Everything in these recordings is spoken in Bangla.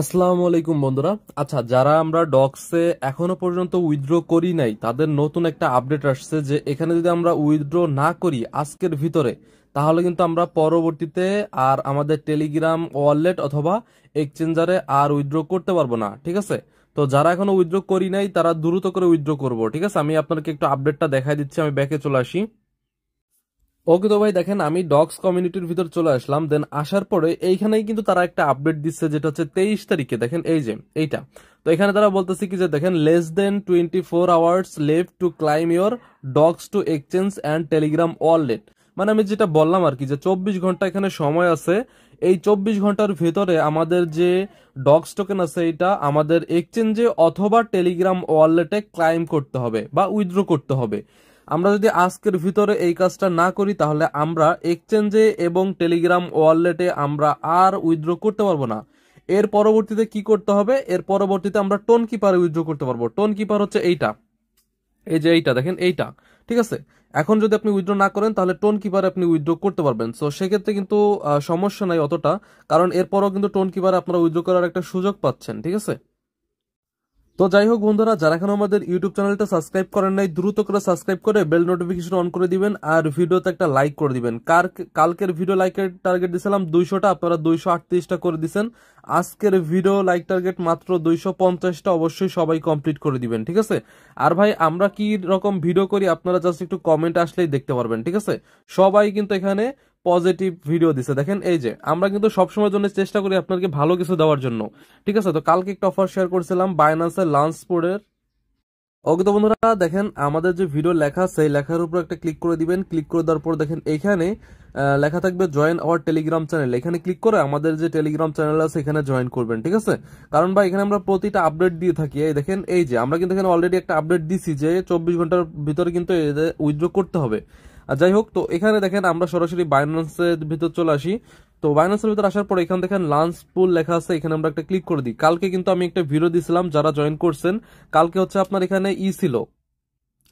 আসসালামু আলাইকুম বন্ধুরা আচ্ছা যারা আমরা ডক্সে এখনো পর্যন্ত উইথড্র করি নাই তাদের নতুন একটা আপডেট আসছে যে এখানে যদি আমরা উইথড্র না করি আজকের ভিতরে তাহলে কিন্তু আমরা পরবর্তীতে আর আমাদের টেলিগ্রাম ওয়ালেট অথবা এক্সচেঞ্জারে আর উইথড্র করতে পারবো না ঠিক আছে তো যারা এখনো উইথড্র করি নাই তারা দ্রুত করে উইথড্র করবো ঠিক আছে আমি আপনাকে একটু আপডেটটা দেখাই দিচ্ছি আমি ব্যাকে চলে আসি ওকে তো ভাই দেখেন আমি ডগস কমিউনিটির ভিতর চলে আসলাম দেন আসার পরে এইখানেই কিন্তু তারা একটা আপডেট দিচ্ছে যেটা হচ্ছে তেইশ তারিখে দেখেন এই যে এইটা তো এখানে তারা বলতেছে কি যে দেখেন less than twenty four hours লেভ to claim your dogs to exchange and Telegram wallet মানে আমি যেটা বললাম আর কি যে চব্বিশ ঘন্টা এখানে সময় আছে এই চব্বিশ ঘন্টার ভেতরে আমাদের যে ডগস টোকেন আছে এটা আমাদের এক্সচেঞ্জে অথবা টেলিগ্রাম ওয়ালেটে ক্লাইম করতে হবে বা উইথড্র করতে হবে আমরা যদি আজকের ভিতরে এই কাজটা না করি তাহলে আমরা এক্সচেঞ্জে এবং টেলিগ্রাম ওয়ালেটে আমরা আর উইথড্র করতে পারবো না এর পরবর্তীতে কি করতে হবে এর পরবর্তীতে আমরা টোন কিপারে উইথড্র করতে পারবো টোন কিপার হচ্ছে এইটা এই যে এইটা দেখেন এইটা ঠিক আছে এখন যদি আপনি উইথড্র না করেন তাহলে টোন কিপারে আপনি উইথড্র করতে পারবেন সো সেক্ষেত্রে কিন্তু সমস্যা নাই অতটা কারণ এরপরও কিন্তু টোন কিপারে আপনারা উইথড্র করার একটা সুযোগ পাচ্ছেন ঠিক আছে তো যাই হোক বন্ধুরা যারা এখন আমাদের ইউটিউব চ্যানেলটা সাবস্ক্রাইব করেন নাই দ্রুত করে সাবস্ক্রাইব করে বেল নোটিফিকেশন অন করে দিবেন আর ভিডিওতে একটা লাইক করে দিবেন কার কালকের ভিডিও লাইকের টার্গেট দিয়েছিলাম দুইশোটা আপনারা দুইশো আটত্রিশটা করে দিচ্ছেন আজকের ভিডিও লাইক টার্গেট মাত্র দুইশো পঞ্চাশটা অবশ্যই সবাই কমপ্লিট করে দিবেন ঠিক আছে আর ভাই আমরা কি রকম ভিডিও করি আপনারা জাস্ট একটু কমেন্ট আসলেই দেখতে পারবেন ঠিক আছে সবাই কিন্তু এখানে পজিটিভ ভিডিও দিছে দেখেন এই যে আমরা কিন্তু সবসময়ের জন্য চেষ্টা করি আপনাকে ভালো কিছু দেওয়ার জন্য ঠিক আছে তো কালকে একটা অফার শেয়ার করেছিলাম বাইনান্সের লান্সপোর্টের ওকে তো বন্ধুরা দেখেন আমাদের যে ভিডিও লেখা সেই লেখার উপর একটা ক্লিক করে দিবেন ক্লিক করে দেওয়ার পর দেখেন এখানে লেখা থাকবে জয়েন আওয়ার টেলিগ্রাম চ্যানেল এখানে ক্লিক করে আমাদের যে টেলিগ্রাম চ্যানেল আছে এখানে জয়েন করবেন ঠিক আছে কারণ বা এখানে আমরা প্রতিটা আপডেট দিয়ে থাকি এই দেখেন এই যে আমরা কিন্তু এখানে অলরেডি একটা আপডেট দিছি যে চব্বিশ ঘন্টার ভিতরে কিন্তু উইথড্র করতে হবে আর যাই হোক তো এখানে দেখেন আমরা সরাসরি বাইন্যান্সের ভিতর চলে আসি তো বাইন্যান্সের ভিতর আসার পর এখানে দেখেন লাঞ্চ পুল লেখা আছে এখানে আমরা একটা ক্লিক করে দিই কালকে কিন্তু আমি একটা ভিডিও দিছিলাম যারা জয়েন করছেন কালকে হচ্ছে আপনার এখানে ই e ছিল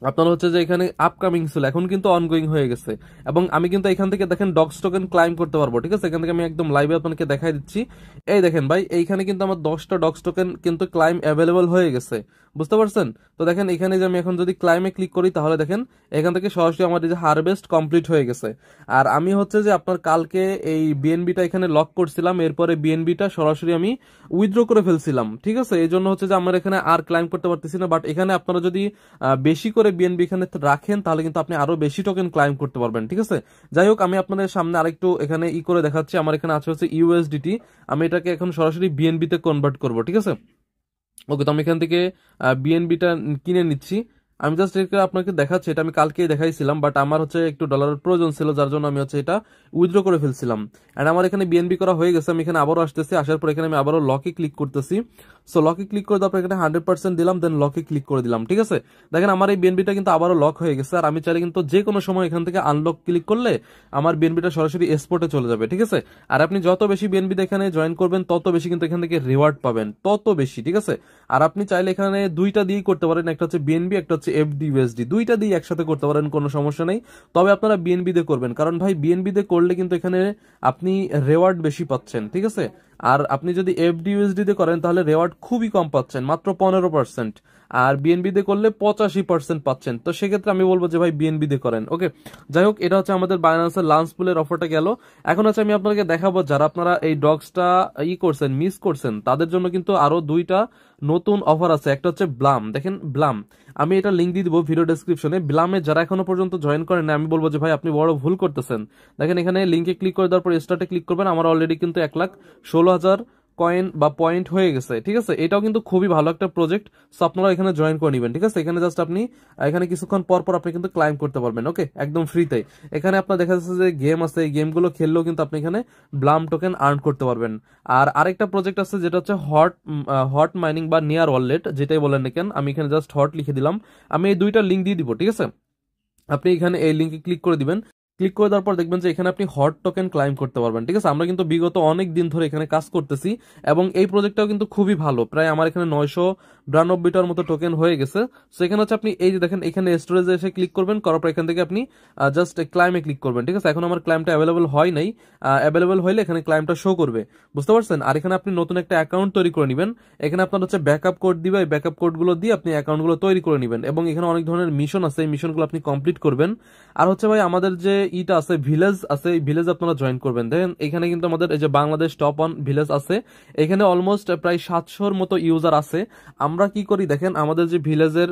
আপনার হচ্ছে যে এখানে আপকামিং ছিল এখন কিন্তু অনগোয়িং হয়ে গেছে এবং আমি কিন্তু এখান থেকে দেখেন ডক্স টোকেন ক্লাইম করতে পারবো ঠিক আছে এখান থেকে আমি একদম লাইভে আপনাকে দেখাই দিচ্ছি এই দেখেন ভাই এইখানে কিন্তু আমার দশটা ডক্স টোকেন কিন্তু ক্লাইম অ্যাভেলেবল হয়ে গেছে বুঝতে পারছেন তো দেখেন এখানে যে আমি এখন যদি ক্লাইমে ক্লিক করি তাহলে দেখেন এখান থেকে সরাসরি আমার যে হারভেস্ট কমপ্লিট হয়ে গেছে আর আমি হচ্ছে যে আপনার কালকে এই বিএনবিটা এখানে লক করছিলাম এরপরে বিএনবিটা সরাসরি আমি উইথড্র করে ফেলছিলাম ঠিক আছে এই জন্য হচ্ছে যে আমার এখানে আর ক্লাইম করতে পারতেছি না বাট এখানে আপনারা যদি বেশি করে বিএনবি এখানে রাখেন তাহলে কিন্তু আপনি আরো বেশি টোকেন ক্লাইম করতে পারবেন ঠিক আছে যাই হোক আমি আপনাদের সামনে আরেকটু এখানে ই করে দেখাচ্ছি আমার এখানে আছে হচ্ছে ইউএসডিটি আমি এটাকে এখন সরাসরি বিএনবিতে কনভার্ট করবো ঠিক আছে ওকে তো আমি এখান থেকে বিএনবিটা কিনে নিচ্ছি আমি জাস্ট এটা আপনাকে দেখাচ্ছি এটা আমি কালকেই দেখাইছিলাম বাট আমার হচ্ছে একটু ডলারের প্রয়োজন ছিল যার জন্য আমি হচ্ছে এটা উইথড্র করে ফেলছিলাম অ্যান্ড আমার এখানে বিএনবি করা হয়ে গেছে আমি এখানে আবারও আসতেছি আসার পর এখানে আমি আবারও লকে ক্লিক করতেছি সো লকে ক্লিক করে তারপর এখানে হান্ড্রেড পার্সেন্ট দিলাম দেন লকে ক্লিক করে দিলাম ঠিক আছে দেখেন আমার এই বিএনবিটা কিন্তু আবারও লক হয়ে গেছে আর আমি চাইলে কিন্তু যে কোনো সময় এখান থেকে আনলক ক্লিক করলে আমার বিএনবিটা সরাসরি এক্সপোর্টে চলে যাবে ঠিক আছে আর আপনি যত বেশি বিএনবি এখানে জয়েন করবেন তত বেশি কিন্তু এখান থেকে রিওয়ার্ড পাবেন তত বেশি ঠিক আছে আর আপনি চাইলে এখানে দুইটা দিয়েই করতে পারেন একটা হচ্ছে বিএনবি একটা হচ্ছে এফডি ইউএসডি দুইটা দিয়ে একসাথে করতে পারেন কোনো সমস্যা নেই তবে আপনারা দিয়ে করবেন কারণ ভাই দিয়ে করলে কিন্তু এখানে আপনি রেওয়ার্ড বেশি পাচ্ছেন ঠিক আছে আর আপনি যদি এফডি তে করেন তাহলে রেওয়ার্ড খুবই কম পাচ্ছেন মাত্র পনেরো পার্সেন্ট আর বিএনবিতে করলে পঁচাশি পার্সেন্ট পাচ্ছেন তো সেক্ষেত্রে আমি বলবো যে ভাই বিএনবিতে করেন ওকে যাই হোক এটা হচ্ছে আমাদের বাইনান্সের লাঞ্চ পুলের অফারটা গেল এখন হচ্ছে আমি আপনাকে দেখাবো যারা আপনারা এই ডগসটা ই করছেন মিস করছেন তাদের জন্য কিন্তু আরো দুইটা নতুন অফার আছে একটা হচ্ছে ব্লাম দেখেন ব্লাম আমি এটা লিঙ্ক দিয়ে দিব ভিডিও ডিসক্রিপশনে ব্লামে যারা এখনো পর্যন্ত জয়েন করেন আমি বলবো যে ভাই আপনি বড় ভুল করতেছেন দেখেন এখানে লিঙ্কে ক্লিক করে দেওয়ার পর স্টার্টে ক্লিক করবেন আমার অলরেডি কিন্তু এক লাখ ষোলো হাজার কয়েন বা পয়েন্ট হয়ে গেছে ঠিক আছে এটাও কিন্তু খুবই ভালো একটা প্রজেক্ট সো আপনারা এখানে জয়েন করে নেবেন ঠিক আছে এখানে জাস্ট আপনি এখানে কিছুক্ষণ পর পর আপনি কিন্তু ক্লাইম করতে পারবেন ওকে একদম ফ্রিতে এখানে আপনার দেখা যাচ্ছে যে গেম আছে এই গেমগুলো খেললেও কিন্তু আপনি এখানে ব্লাম টোকেন আর্ন করতে পারবেন আর আরেকটা প্রজেক্ট আছে যেটা হচ্ছে হট হট মাইনিং বা নিয়ার ওয়ালেট যেটাই বলেন না কেন আমি এখানে জাস্ট হট লিখে দিলাম আমি এই দুইটা লিঙ্ক দিয়ে দিব ঠিক আছে আপনি এখানে এই লিঙ্কে ক্লিক করে দিবেন ক্লিক করে দেওয়ার পর দেখবেন যে এখানে আপনি হট টোকেন ক্লাইম করতে পারবেন ঠিক আছে আমরা কিন্তু বিগত অনেক দিন ধরে এখানে কাজ করতেছি এবং এই প্রজেক্টটাও কিন্তু খুবই ভালো প্রায় আমার এখানে নয়শো বিরানব্বইটার মতো টোকেন হয়ে গেছে সো এখানে হচ্ছে আপনি এই যে দেখেন এখানে স্টোরেজে এসে ক্লিক করবেন করার পর এখান থেকে আপনি জাস্ট ক্লাইমে ক্লিক করবেন ঠিক আছে এখন আমার ক্লাইমটা অ্যাভেলেবল হয় নাই অ্যাভেলেবল হলে এখানে ক্লাইমটা শো করবে বুঝতে পারছেন আর এখানে আপনি নতুন একটা অ্যাকাউন্ট তৈরি করে নেবেন এখানে আপনার হচ্ছে ব্যাকআপ কোড দিবে এই ব্যাকআপ কোডগুলো দিয়ে আপনি অ্যাকাউন্টগুলো তৈরি করে নেবেন এবং এখানে অনেক ধরনের মিশন আছে এই মিশনগুলো আপনি কমপ্লিট করবেন আর হচ্ছে ভাই আমাদের যে ইটা আছে ভিলেজ আছে এই ভিলেজ আপনারা জয়েন করবেন দেখেন এখানে কিন্তু আমাদের এই যে বাংলাদেশ টপ অন ভিলেজ আছে এখানে অলমোস্ট প্রায় সাতশোর মতো ইউজার আছে আমরা কি করি দেখেন আমাদের যে ভিলেজের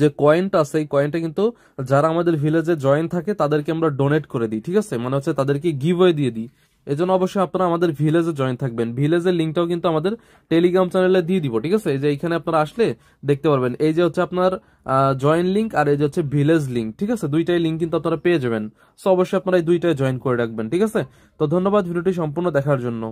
যে কয়েনটা আছে এই কয়েনটা কিন্তু যারা আমাদের ভিলেজে জয়েন থাকে তাদেরকে আমরা ডোনেট করে দিই ঠিক আছে মানে হচ্ছে তাদেরকে গিভওয়ে দিয়ে দিই এজন্য অবশ্যই আপনারা আমাদের ভিলেজে জয়েন থাকবেন ভিলেজের লিঙ্কটাও কিন্তু আমাদের টেলিগ্রাম চ্যানেলে দিয়ে দিব ঠিক আছে এই যে এখানে আপনারা আসলে দেখতে পারবেন এই যে হচ্ছে আপনার জয়েন লিঙ্ক আর এই যে হচ্ছে ভিলেজ লিঙ্ক ঠিক আছে দুইটাই লিঙ্ক কিন্তু আপনারা পেয়ে যাবেন সো অবশ্যই আপনারা এই দুইটাই জয়েন করে রাখবেন ঠিক আছে তো ধন্যবাদ ভিডিওটি সম্পূর্ণ দেখার জন্য